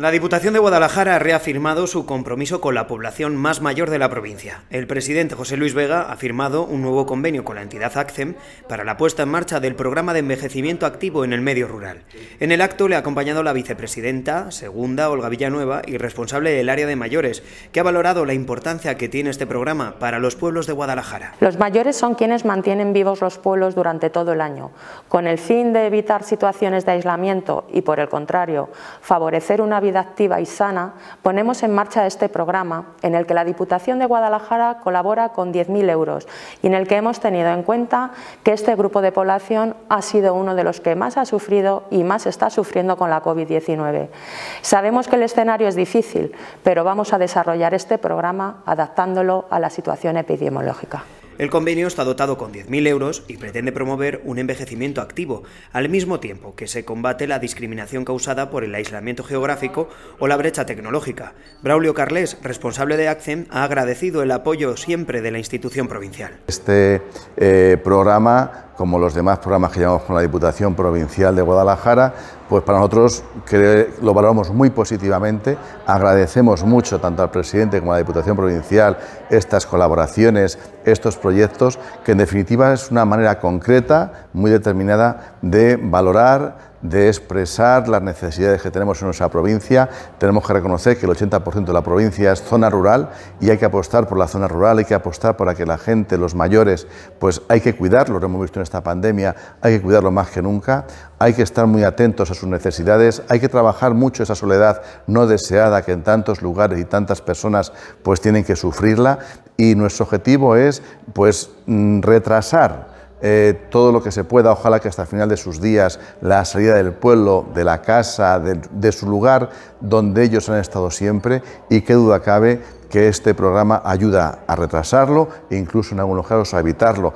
La Diputación de Guadalajara ha reafirmado su compromiso con la población más mayor de la provincia. El presidente José Luis Vega ha firmado un nuevo convenio con la entidad ACCEM para la puesta en marcha del programa de envejecimiento activo en el medio rural. En el acto le ha acompañado la vicepresidenta, segunda, Olga Villanueva, y responsable del área de mayores, que ha valorado la importancia que tiene este programa para los pueblos de Guadalajara. Los mayores son quienes mantienen vivos los pueblos durante todo el año, con el fin de evitar situaciones de aislamiento y, por el contrario, favorecer una activa y sana, ponemos en marcha este programa en el que la Diputación de Guadalajara colabora con 10.000 euros y en el que hemos tenido en cuenta que este grupo de población ha sido uno de los que más ha sufrido y más está sufriendo con la COVID-19. Sabemos que el escenario es difícil, pero vamos a desarrollar este programa adaptándolo a la situación epidemiológica. El convenio está dotado con 10.000 euros y pretende promover un envejecimiento activo, al mismo tiempo que se combate la discriminación causada por el aislamiento geográfico o la brecha tecnológica. Braulio Carles, responsable de ACCEM, ha agradecido el apoyo siempre de la institución provincial. Este eh, programa como los demás programas que llevamos con la Diputación Provincial de Guadalajara, pues para nosotros lo valoramos muy positivamente, agradecemos mucho tanto al presidente como a la Diputación Provincial estas colaboraciones, estos proyectos, que en definitiva es una manera concreta, muy determinada de valorar, de expresar las necesidades que tenemos en nuestra provincia. Tenemos que reconocer que el 80% de la provincia es zona rural y hay que apostar por la zona rural, hay que apostar para que la gente, los mayores, pues hay que cuidarlo. lo hemos visto en esta pandemia, hay que cuidarlo más que nunca, hay que estar muy atentos a sus necesidades, hay que trabajar mucho esa soledad no deseada que en tantos lugares y tantas personas pues tienen que sufrirla y nuestro objetivo es pues mm, retrasar eh, todo lo que se pueda, ojalá que hasta el final de sus días, la salida del pueblo, de la casa, de, de su lugar donde ellos han estado siempre y qué duda cabe que este programa ayuda a retrasarlo e incluso en algunos casos a evitarlo.